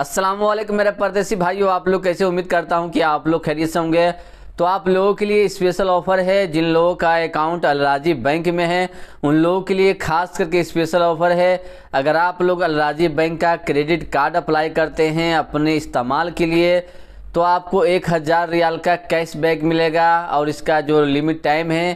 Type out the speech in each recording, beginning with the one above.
अस्सलाम वालेकुम मेरे परदेसी भाइयों आप लोग कैसे उम्मीद करता हूँ कि आप लोग खैरियत से होंगे तो आप लोगों के लिए स्पेशल ऑफ़र है जिन लोगों का अकाउंट अलराजी बैंक में है उन लोगों के लिए खास करके स्पेशल ऑफ़र है अगर आप लोग अलराजी बैंक का क्रेडिट कार्ड अप्लाई करते हैं अपने इस्तेमाल के लिए तो आपको एक हज़ार रियाल का कैशबैक मिलेगा और इसका जो लिमिट टाइम है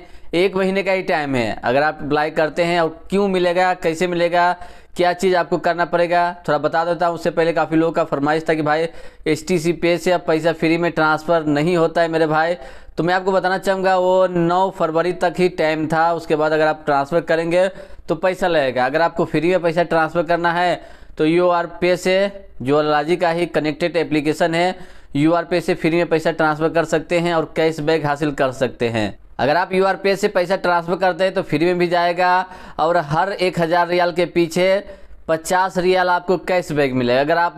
एक महीने का ही टाइम है अगर आप अप्लाई करते हैं और क्यों मिलेगा कैसे मिलेगा क्या चीज़ आपको करना पड़ेगा थोड़ा बता देता हूँ उससे पहले काफ़ी लोगों का फरमाइश था कि भाई एस टी सी पे से अब पैसा फ्री में ट्रांसफ़र नहीं होता है मेरे भाई तो मैं आपको बताना चाहूँगा वो 9 फरवरी तक ही टाइम था उसके बाद अगर आप ट्रांसफ़र करेंगे तो पैसा लगेगा अगर आपको फ्री में पैसा ट्रांसफ़र करना है तो यू आर पे से जो का ही कनेक्टेड एप्लीकेशन है यू आर पे से फ्री में पैसा ट्रांसफ़र कर सकते हैं और कैशबैक हासिल कर सकते हैं अगर आप यू आर से पैसा ट्रांसफ़र करते हैं तो फ्री में भी जाएगा और हर एक हज़ार रियाल के पीछे पचास रियाल आपको कैशबैक मिलेगा अगर आप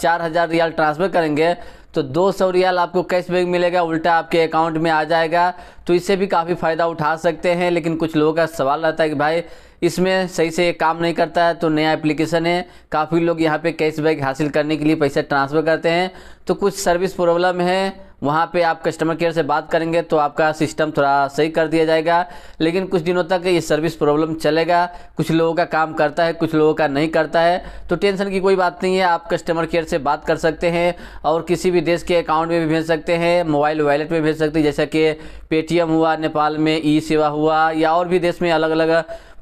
चार हज़ार रियाल ट्रांसफ़र करेंगे तो दो सौ रियाल आपको कैशबैक मिलेगा उल्टा आपके अकाउंट में आ जाएगा तो इससे भी काफ़ी फ़ायदा उठा सकते हैं लेकिन कुछ लोगों का सवाल रहता है कि भाई इसमें सही से काम नहीं करता है तो नया एप्लीकेशन है काफ़ी लोग यहाँ कैश कैशबैक हासिल करने के लिए पैसा ट्रांसफ़र करते हैं तो कुछ सर्विस प्रॉब्लम है वहाँ पे आप कस्टमर केयर से बात करेंगे तो आपका सिस्टम थोड़ा सही कर दिया जाएगा लेकिन कुछ दिनों तक ये सर्विस प्रॉब्लम चलेगा कुछ लोगों का काम करता है कुछ लोगों का नहीं करता है तो टेंशन की कोई बात नहीं है आप कस्टमर केयर से बात कर सकते हैं और किसी भी देश के अकाउंट में भी भेज सकते हैं मोबाइल वैलेट में भेज सकते हैं जैसा कि पेटीएम हुआ नेपाल में ई सेवा हुआ या और भी देश में अलग अलग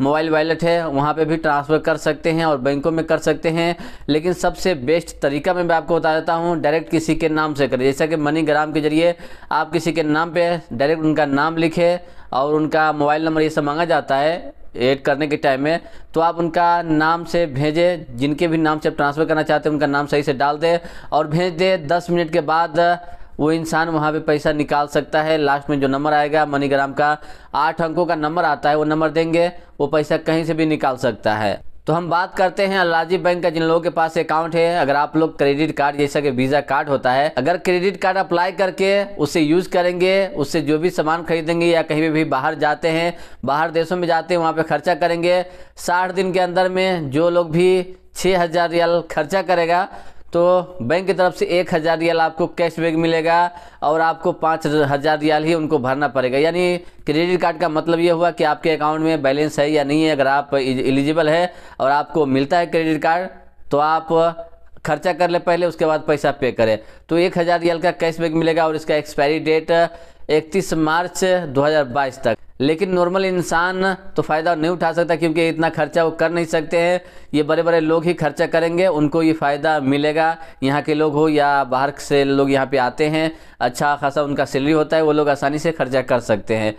मोबाइल वॉलेट है वहाँ पे भी ट्रांसफ़र कर सकते हैं और बैंकों में कर सकते हैं लेकिन सबसे बेस्ट तरीका मैं आपको बता देता हूँ डायरेक्ट किसी के नाम से करें जैसा कि ग्राम के जरिए आप किसी के नाम पर डायरेक्ट उनका नाम लिखें और उनका मोबाइल नंबर ये सब मांगा जाता है एड करने के टाइम में तो आप उनका नाम से भेजें जिनके भी नाम से आप ट्रांसफ़र करना चाहते हैं उनका नाम सही से डाल दें और भेज दें दस मिनट के बाद वो इंसान वहाँ पे पैसा निकाल सकता है लास्ट में जो नंबर आएगा मनीग्राम का आठ अंकों का नंबर आता है वो नंबर देंगे वो पैसा कहीं से भी निकाल सकता है तो हम बात करते हैं अल्लाजी बैंक का जिन लोगों के पास अकाउंट है अगर आप लोग क्रेडिट कार्ड जैसा कि वीज़ा कार्ड होता है अगर क्रेडिट कार्ड अप्लाई करके उसे यूज़ करेंगे उससे जो भी सामान खरीदेंगे या कहीं भी बाहर जाते हैं बाहर देशों में जाते हैं वहाँ पे खर्चा करेंगे साठ दिन के अंदर में जो लोग भी छः हज़ार खर्चा करेगा तो बैंक की तरफ से एक हज़ार रियाल आपको कैशबैक मिलेगा और आपको पाँच हज़ार रियाल ही उनको भरना पड़ेगा यानी क्रेडिट कार्ड का मतलब ये हुआ कि आपके अकाउंट में बैलेंस है या नहीं है अगर आप एलिजिबल है और आपको मिलता है क्रेडिट कार्ड तो आप खर्चा कर ले पहले उसके बाद पैसा पे करें तो एक हज़ार रियाल का कैशबैक मिलेगा और इसका एक्सपायरी डेट इकतीस मार्च दो तक लेकिन नॉर्मल इंसान तो फ़ायदा नहीं उठा सकता क्योंकि इतना खर्चा वो कर नहीं सकते हैं ये बड़े बड़े लोग ही खर्चा करेंगे उनको ये फ़ायदा मिलेगा यहाँ के लोग हो या बाहर से लोग यहाँ पे आते हैं अच्छा खासा उनका सैलरी होता है वो लोग आसानी से खर्चा कर सकते हैं